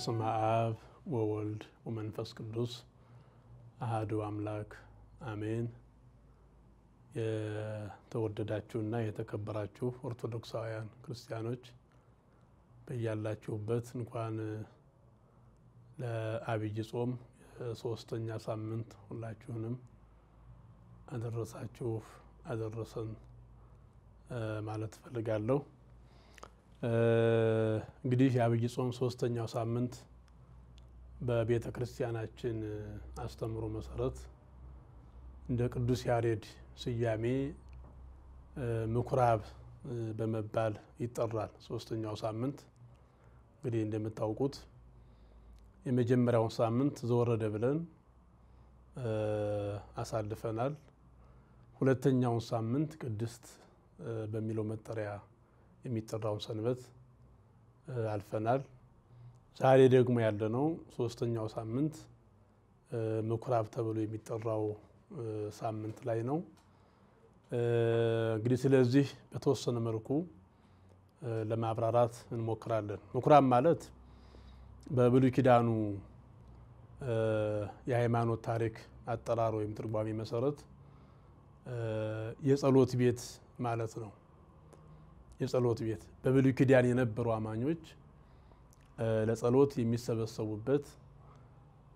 በስመ አብ ወወልድ ወመንፈስ ቅዱስ አህዱ አምላክ አሜን። የተወደዳችሁና የተከበራችሁ ኦርቶዶክሳውያን ክርስቲያኖች በያላችሁበት እንኳን ለአብይ ጾም የሶስተኛ ሳምንት ሁላችሁንም አደረሳችሁ አደረሰን ማለት እፈልጋለሁ። እንግዲህ የአብይ ጾም ሶስተኛው ሳምንት በቤተ ክርስቲያናችን አስተምሮ መሰረት እንደ ቅዱስ ያሬድ ስያሜ ምኩራብ በመባል ይጠራል። ሶስተኛው ሳምንት እንግዲህ እንደምታውቁት የመጀመሪያውን ሳምንት ዘወረደ ብለን አሳልፈናል። ሁለተኛውን ሳምንት ቅድስት በሚለው መጠሪያ የሚጠራውን ሰንበት አልፈናል። ዛሬ ደግሞ ያለነው ሶስተኛው ሳምንት ምኩራብ ተብሎ የሚጠራው ሳምንት ላይ ነው። እንግዲህ ስለዚህ በተወሰነ መልኩ ለማብራራት እንሞክራለን። ምኩራብ ማለት በብሉይ ኪዳኑ የሃይማኖት ታሪክ አጠራር ወይም ትርጓሜ መሰረት የጸሎት ቤት ማለት ነው። የጸሎት ቤት በብሉይ ኪዳን የነበሩ አማኞች ለጸሎት የሚሰበሰቡበት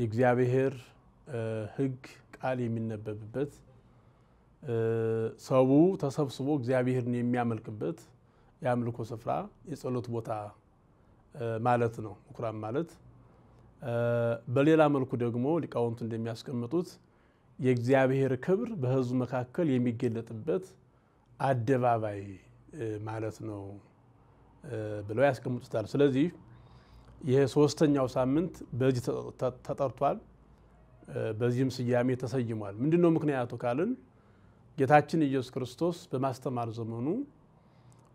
የእግዚአብሔር ሕግ ቃል የሚነበብበት ሰው ተሰብስቦ እግዚአብሔርን የሚያመልክበት የአምልኮ ስፍራ የጸሎት ቦታ ማለት ነው። ምኩራብ ማለት በሌላ መልኩ ደግሞ ሊቃውንቱ እንደሚያስቀምጡት የእግዚአብሔር ክብር በሕዝቡ መካከል የሚገለጥበት አደባባይ ማለት ነው ብለው ያስቀምጡታል። ስለዚህ ይሄ ሶስተኛው ሳምንት በዚህ ተጠርቷል፣ በዚህም ስያሜ ተሰይሟል። ምንድን ነው ምክንያቱ ካልን ጌታችን ኢየሱስ ክርስቶስ በማስተማር ዘመኑ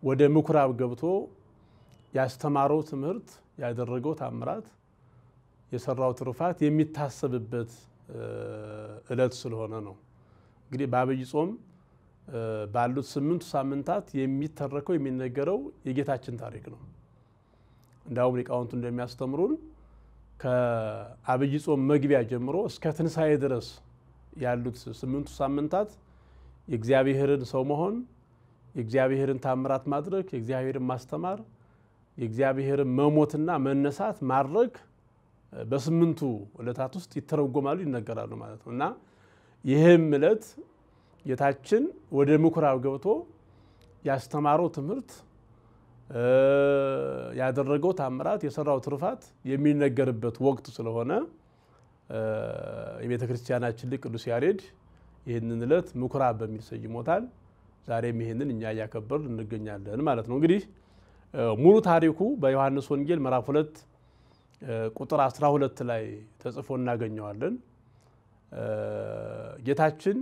ወደ ምኩራብ ገብቶ ያስተማረው ትምህርት፣ ያደረገው ታምራት፣ የሰራው ትሩፋት የሚታሰብበት እለት ስለሆነ ነው። እንግዲህ በአብይ ጾም ባሉት ስምንቱ ሳምንታት የሚተረከው የሚነገረው የጌታችን ታሪክ ነው። እንዳውም ሊቃውንቱ እንደሚያስተምሩን ከአብይ ጾም መግቢያ ጀምሮ እስከ ትንሣኤ ድረስ ያሉት ስምንቱ ሳምንታት የእግዚአብሔርን ሰው መሆን፣ የእግዚአብሔርን ታምራት ማድረግ፣ የእግዚአብሔርን ማስተማር፣ የእግዚአብሔርን መሞትና መነሳት ማድረግ በስምንቱ ዕለታት ውስጥ ይተረጎማሉ፣ ይነገራሉ ማለት ነው እና ይህም ዕለት ጌታችን ወደ ምኩራብ ገብቶ ያስተማረው ትምህርት ያደረገው ታምራት የሰራው ትሩፋት የሚነገርበት ወቅት ስለሆነ የቤተ ክርስቲያናችን ሊቅ ቅዱስ ያሬድ ይህንን ዕለት ምኩራብ በሚል ሰይሞታል። ዛሬም ይህንን እኛ እያከበር እንገኛለን ማለት ነው። እንግዲህ ሙሉ ታሪኩ በዮሐንስ ወንጌል ምዕራፍ ሁለት ቁጥር 12 ላይ ተጽፎ እናገኘዋለን። ጌታችን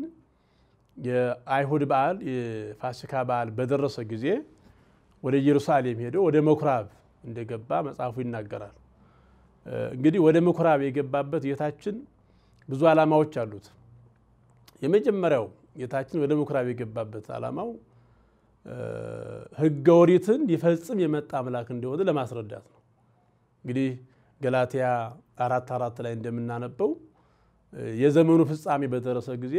የአይሁድ በዓል የፋሲካ በዓል በደረሰ ጊዜ ወደ ኢየሩሳሌም ሄዶ ወደ ምኩራብ እንደገባ መጽሐፉ ይናገራል። እንግዲህ ወደ ምኩራብ የገባበት ጌታችን ብዙ ዓላማዎች አሉት። የመጀመሪያው ጌታችን ወደ ምኩራብ የገባበት ዓላማው ሕገ ኦሪትን ሊፈጽም የመጣ አምላክ እንደሆነ ለማስረዳት ነው። እንግዲህ ገላትያ አራት አራት ላይ እንደምናነበው የዘመኑ ፍጻሜ በደረሰ ጊዜ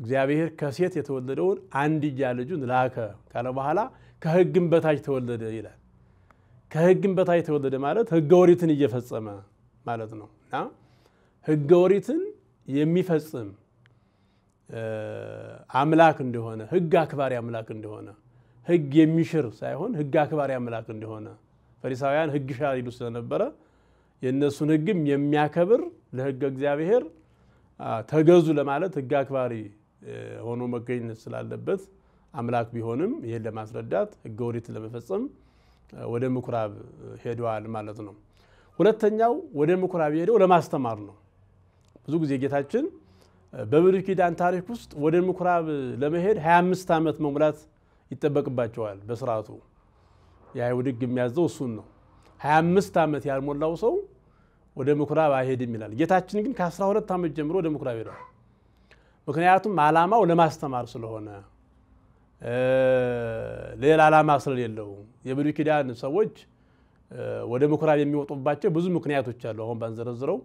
እግዚአብሔር ከሴት የተወለደውን አንድያ ልጁን ላከ ካለ በኋላ ከህግም በታች ተወለደ ይላል። ከህግም በታች ተወለደ ማለት ህገ ወሪትን እየፈጸመ ማለት ነው እና ህገ ወሪትን የሚፈጽም አምላክ እንደሆነ ህግ አክባሪ አምላክ እንደሆነ ህግ የሚሽር ሳይሆን ህግ አክባሪ አምላክ እንደሆነ ፈሪሳውያን ህግ ሻር ይሉ ስለነበረ የእነሱን ህግም የሚያከብር ለሕገ እግዚአብሔር ተገዙ ለማለት ህግ አክባሪ ሆኖ መገኘት ስላለበት አምላክ ቢሆንም ይህን ለማስረዳት ሕገ ኦሪትን ለመፈጸም ወደ ምኩራብ ሄደዋል ማለት ነው። ሁለተኛው ወደ ምኩራብ ሄደው ለማስተማር ነው። ብዙ ጊዜ ጌታችን በብሉይ ኪዳን ታሪክ ውስጥ ወደ ምኩራብ ለመሄድ 25 ዓመት መሙላት ይጠበቅባቸዋል። በስርዓቱ የአይሁድ ሕግ የሚያዘው እሱን ነው። 25 ዓመት ያልሞላው ሰው ወደ ምኩራብ አይሄድም ይላል። ጌታችን ግን ከ12 ዓመት ጀምሮ ወደ ምኩራብ ሄደዋል። ምክንያቱም አላማው ለማስተማር ስለሆነ ሌላ አላማ ስለሌለው የብሉይ ኪዳን ሰዎች ወደ ምኩራብ የሚወጡባቸው ብዙ ምክንያቶች አሉ። አሁን ባንዘረዝረው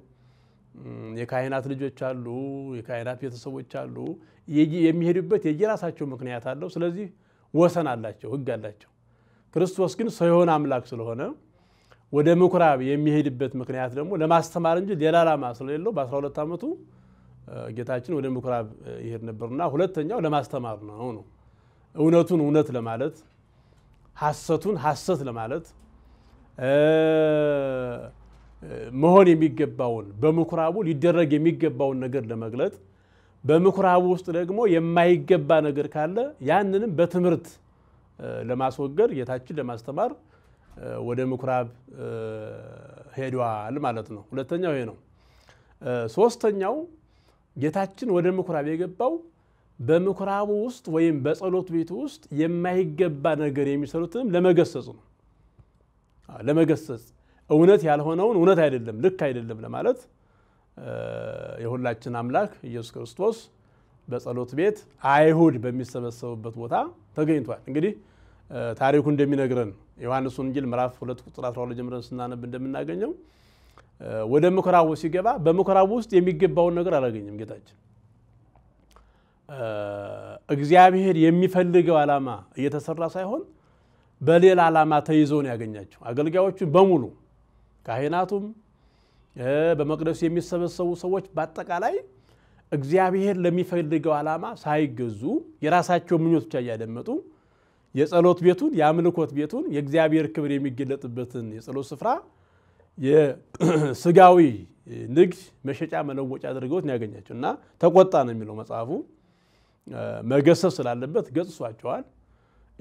የካህናት ልጆች አሉ፣ የካህናት ቤተሰቦች አሉ። የሚሄዱበት የየራሳቸው ምክንያት አለው። ስለዚህ ወሰን አላቸው፣ ህግ አላቸው። ክርስቶስ ግን ሰው የሆነ አምላክ ስለሆነ ወደ ምኩራብ የሚሄድበት ምክንያት ደግሞ ለማስተማር እንጂ ሌላ ላማ ስለሌለው በ12 ዓመቱ ጌታችን ወደ ምኩራብ ይሄድ ነበርና፣ ሁለተኛው ለማስተማር ነው ነው እውነቱን እውነት ለማለት ሐሰቱን ሐሰት ለማለት መሆን የሚገባውን በምኩራቡ ሊደረግ የሚገባውን ነገር ለመግለጥ በምኩራቡ ውስጥ ደግሞ የማይገባ ነገር ካለ ያንንም በትምህርት ለማስወገድ ጌታችን ለማስተማር ወደ ምኩራብ ሄዷል ማለት ነው። ሁለተኛው ይሄ ነው። ሶስተኛው ጌታችን ወደ ምኩራብ የገባው በምኩራቡ ውስጥ ወይም በጸሎት ቤት ውስጥ የማይገባ ነገር የሚሰሩትንም ለመገሰጽ ነው። ለመገሰጽ እውነት ያልሆነውን እውነት አይደለም፣ ልክ አይደለም ለማለት የሁላችን አምላክ ኢየሱስ ክርስቶስ በጸሎት ቤት አይሁድ በሚሰበሰቡበት ቦታ ተገኝቷል። እንግዲህ ታሪኩ እንደሚነግረን ዮሐንስ ወንጌል ምዕራፍ ሁለት ቁጥር 12 ጀምረን ስናነብ እንደምናገኘው ወደ ምኩራቡ ሲገባ በምኩራቡ ውስጥ የሚገባውን ነገር አላገኘም። ጌታችን እግዚአብሔር የሚፈልገው ዓላማ እየተሰራ ሳይሆን በሌላ ዓላማ ተይዞ ነው ያገኛቸው አገልጋዮቹን በሙሉ ካህናቱም፣ በመቅደሱ የሚሰበሰቡ ሰዎች በአጠቃላይ እግዚአብሔር ለሚፈልገው ዓላማ ሳይገዙ የራሳቸው ምኞት ብቻ እያደመጡ የጸሎት ቤቱን የአምልኮት ቤቱን የእግዚአብሔር ክብር የሚገለጥበትን የጸሎት ስፍራ የስጋዊ ንግድ መሸጫ መለወጫ አድርገውት ነው ያገኛቸው እና ተቆጣ ነው የሚለው መጽሐፉ። መገሰብ ስላለበት ገጽሷቸዋል።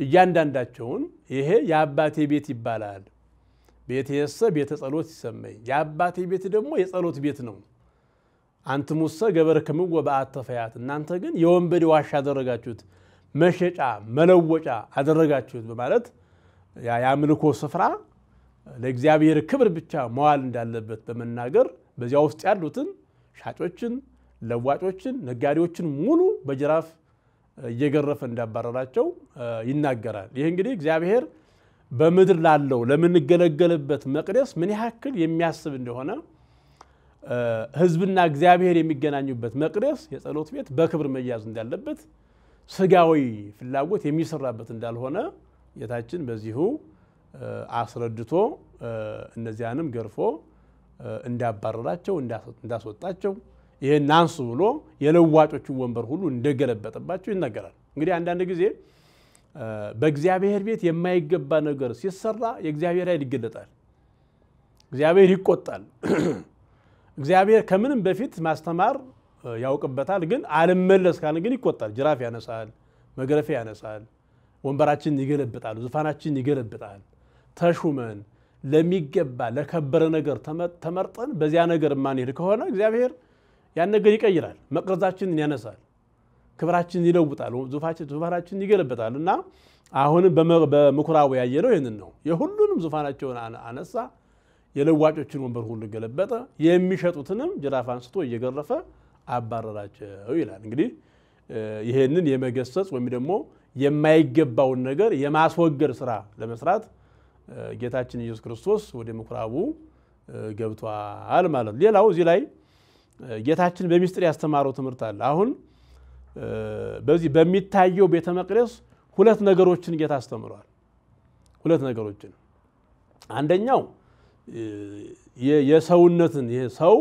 እያንዳንዳቸውን ይሄ የአባቴ ቤት ይባላል። የሰ ቤተ ጸሎት ይሰመኝ፣ የአባቴ ቤት ደግሞ የጸሎት ቤት ነው። አንትሙሰ ገበርክምዎ በአተ ፈያት፣ እናንተ ግን የወንበዴ ዋሻ አደረጋችሁት፣ መሸጫ መለወጫ አደረጋችሁት በማለት የአምልኮ ስፍራ ለእግዚአብሔር ክብር ብቻ መዋል እንዳለበት በመናገር በዚያ ውስጥ ያሉትን ሻጮችን፣ ለዋጮችን፣ ነጋዴዎችን ሙሉ በጅራፍ እየገረፈ እንዳባረራቸው ይናገራል። ይህ እንግዲህ እግዚአብሔር በምድር ላለው ለምንገለገልበት መቅደስ ምን ያክል የሚያስብ እንደሆነ ሕዝብና እግዚአብሔር የሚገናኙበት መቅደስ የጸሎት ቤት በክብር መያዝ እንዳለበት ስጋዊ ፍላጎት የሚሰራበት እንዳልሆነ ጌታችን በዚሁ አስረድቶ እነዚያንም ገርፎ እንዳባረራቸው እንዳስወጣቸው ይህን ናንስ ብሎ የለዋጮችን ወንበር ሁሉ እንደገለበጠባቸው ይናገራል። እንግዲህ አንዳንድ ጊዜ በእግዚአብሔር ቤት የማይገባ ነገር ሲሰራ የእግዚአብሔር ኃይል ይገለጣል። እግዚአብሔር ይቆጣል። እግዚአብሔር ከምንም በፊት ማስተማር ያውቅበታል። ግን አልመለስ ካለ ግን ይቆጣል። ጅራፍ ያነሳል፣ መግረፊያ ያነሳል፣ ወንበራችንን ይገለብጣል፣ ዙፋናችንን ይገለብጣል። ተሹመን ለሚገባ ለከበረ ነገር ተመርጠን በዚያ ነገር ማንሄድ ከሆነ እግዚአብሔር ያን ነገር ይቀይራል፣ መቅረዛችንን ያነሳል፣ ክብራችንን ይለውጣል፣ ዙፋናችንን ይገለበጣል። እና አሁንም በምኩራቡ ያየነው ይህንን ነው። የሁሉንም ዙፋናቸውን አነሳ፣ የለዋጮችን ወንበር ሁሉ ገለበጠ፣ የሚሸጡትንም ጅራፍ አንስቶ እየገረፈ አባረራቸው ይላል። እንግዲህ ይህንን የመገሰጽ ወይም ደግሞ የማይገባውን ነገር የማስወገድ ስራ ለመስራት ጌታችን ኢየሱስ ክርስቶስ ወደ ምኩራቡ ገብቷል ማለት ነው። ሌላው እዚህ ላይ ጌታችን በሚስጥር ያስተማረው ትምህርት አለ። አሁን በዚህ በሚታየው ቤተ መቅደስ ሁለት ነገሮችን ጌታ አስተምሯል። ሁለት ነገሮችን አንደኛው የሰውነትን ይሄ ሰው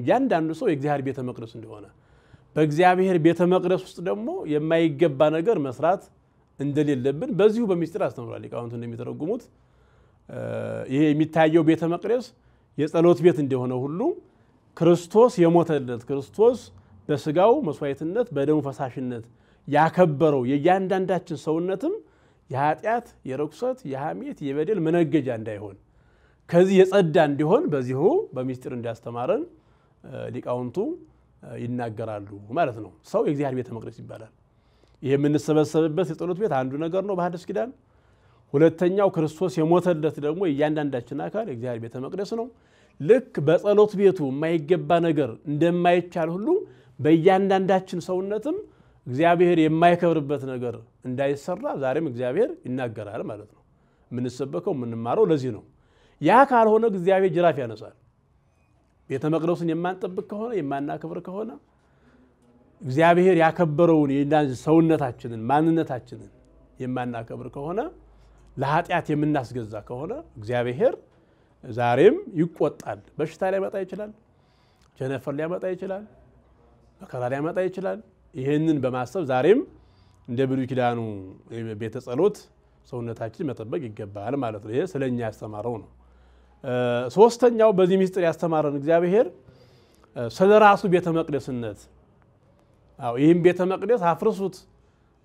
እያንዳንዱ ሰው የእግዚአብሔር ቤተ መቅደስ እንደሆነ በእግዚአብሔር ቤተ መቅደስ ውስጥ ደግሞ የማይገባ ነገር መስራት እንደሌለብን በዚሁ በሚስጥር አስተምሯል። ሊቃውንቱ እንደሚተረጉሙት ይሄ የሚታየው ቤተ መቅደስ የጸሎት ቤት እንደሆነ ሁሉ ክርስቶስ የሞተለት ክርስቶስ በስጋው መስዋዕትነት በደሙ ፈሳሽነት ያከበረው የእያንዳንዳችን ሰውነትም የኃጢአት፣ የርኩሰት፣ የሐሜት፣ የበደል መነገጃ እንዳይሆን ከዚህ የጸዳ እንዲሆን በዚሁ በምስጢር እንዲያስተማረን ሊቃውንቱ ይናገራሉ ማለት ነው። ሰው የእግዚአብሔር ቤተ መቅደስ ይባላል። ይህ የምንሰበሰብበት የጸሎት ቤት አንዱ ነገር ነው በሐዲስ ኪዳን ሁለተኛው ክርስቶስ የሞተለት ደግሞ እያንዳንዳችን አካል እግዚአብሔር ቤተ መቅደስ ነው። ልክ በጸሎት ቤቱ የማይገባ ነገር እንደማይቻል ሁሉ በእያንዳንዳችን ሰውነትም እግዚአብሔር የማይከብርበት ነገር እንዳይሰራ ዛሬም እግዚአብሔር ይናገራል ማለት ነው። የምንሰበከው የምንማረው ለዚህ ነው። ያ ካልሆነ እግዚአብሔር ጅራፍ ያነሳል። ቤተ መቅደሱን የማንጠብቅ ከሆነ የማናከብር ከሆነ እግዚአብሔር ያከበረውን ሰውነታችንን ማንነታችንን የማናከብር ከሆነ ለኃጢአት የምናስገዛ ከሆነ እግዚአብሔር ዛሬም ይቆጣል። በሽታ ሊያመጣ ይችላል። ቸነፈር ሊያመጣ ይችላል። መከራ ሊያመጣ ይችላል። ይህንን በማሰብ ዛሬም እንደ ብሉይ ኪዳኑ ቤተ ጸሎት ሰውነታችን መጠበቅ ይገባል ማለት ነው። ይሄ ስለ እኛ ያስተማረው ነው። ሶስተኛው በዚህ ሚስጥር ያስተማረን እግዚአብሔር ስለ ራሱ ቤተ መቅደስነት ይህም ቤተ መቅደስ አፍርሱት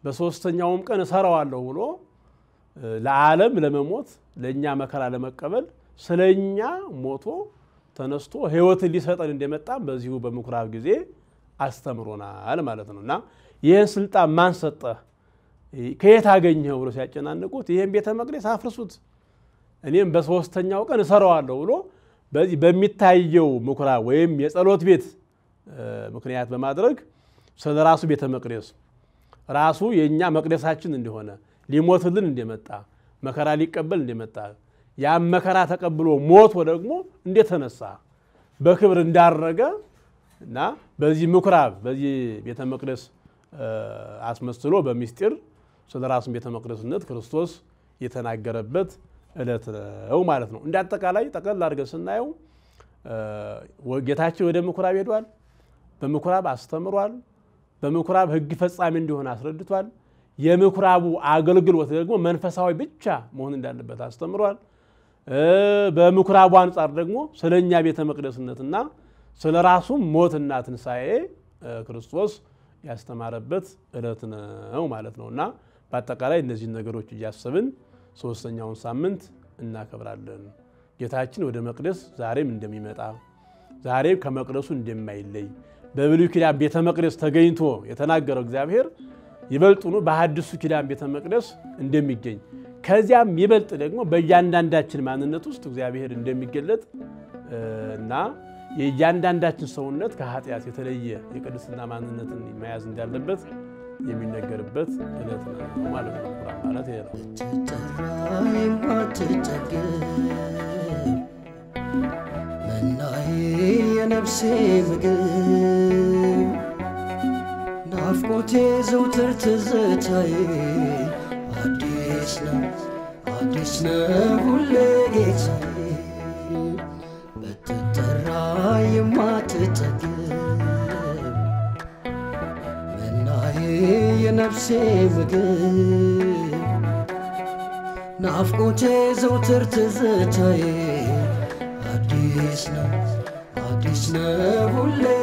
በሶስተኛውም ቀን እሰራዋለሁ ብሎ ለዓለም ለመሞት ለእኛ መከራ ለመቀበል ስለ እኛ ሞቶ ተነስቶ ህይወትን ሊሰጠን እንደመጣ በዚሁ በምኩራብ ጊዜ አስተምሮናል ማለት ነው እና ይህን ስልጣን ማን ሰጠህ? ከየት አገኘኸው? ብሎ ሲያጨናንቁት ይህም ቤተ መቅደስ አፍርሱት እኔም በሶስተኛው ቀን እሰራዋለሁ ብሎ በዚህ በሚታየው ምኩራብ ወይም የጸሎት ቤት ምክንያት በማድረግ ስለ ራሱ ቤተ መቅደስ ራሱ የእኛ መቅደሳችን እንደሆነ ሊሞትልን እንደመጣ መከራ ሊቀበል እንደመጣ ያም መከራ ተቀብሎ ሞቶ ደግሞ እንደተነሳ በክብር እንዳረገ እና በዚህ ምኩራብ በዚህ ቤተ መቅደስ አስመስሎ በሚስጢር ስለ ራሱን ቤተ መቅደስነት ክርስቶስ የተናገረበት ዕለት ነው ማለት ነው። እንደ አጠቃላይ ጠቅለል አድርገን ስናየው ጌታችን ወደ ምኩራብ ሄዷል። በምኩራብ አስተምሯል። በምኩራብ ሕግ ፈጻሚ እንዲሆን አስረድቷል። የምኩራቡ አገልግሎት ደግሞ መንፈሳዊ ብቻ መሆን እንዳለበት አስተምሯል። በምኩራቡ አንጻር ደግሞ ስለ እኛ ቤተ መቅደስነትና ስለ ራሱ ሞትና ትንሣኤ ክርስቶስ ያስተማረበት ዕለት ነው ማለት ነው እና በአጠቃላይ እነዚህን ነገሮች እያሰብን ሶስተኛውን ሳምንት እናከብራለን። ጌታችን ወደ መቅደስ ዛሬም እንደሚመጣ ዛሬም ከመቅደሱ እንደማይለይ በብሉይ ኪዳን ቤተ መቅደስ ተገኝቶ የተናገረው እግዚአብሔር ይበልጡኑ በአዲሱ ኪዳን ቤተ መቅደስ እንደሚገኝ ከዚያም ይበልጥ ደግሞ በእያንዳንዳችን ማንነት ውስጥ እግዚአብሔር እንደሚገለጥ እና የእያንዳንዳችን ሰውነት ከኃጢአት የተለየ የቅድስና ማንነትን መያዝ እንዳለበት የሚነገርበት እለት ነው ማለት ነው። ማለት ይሄ ነው። የነፍሴ ምግብ የሕይወቴ ዘውትር ትዝታዬ አዲስ ነው አዲስ ነው ሁሌ ጌታዬ በትጠራ የማትጠግብ መናዬ የነፍሴ ምግብ ናፍቆቴ ዘውትር ትዝታዬ አዲስ ነው አዲስ ነው ሁሌ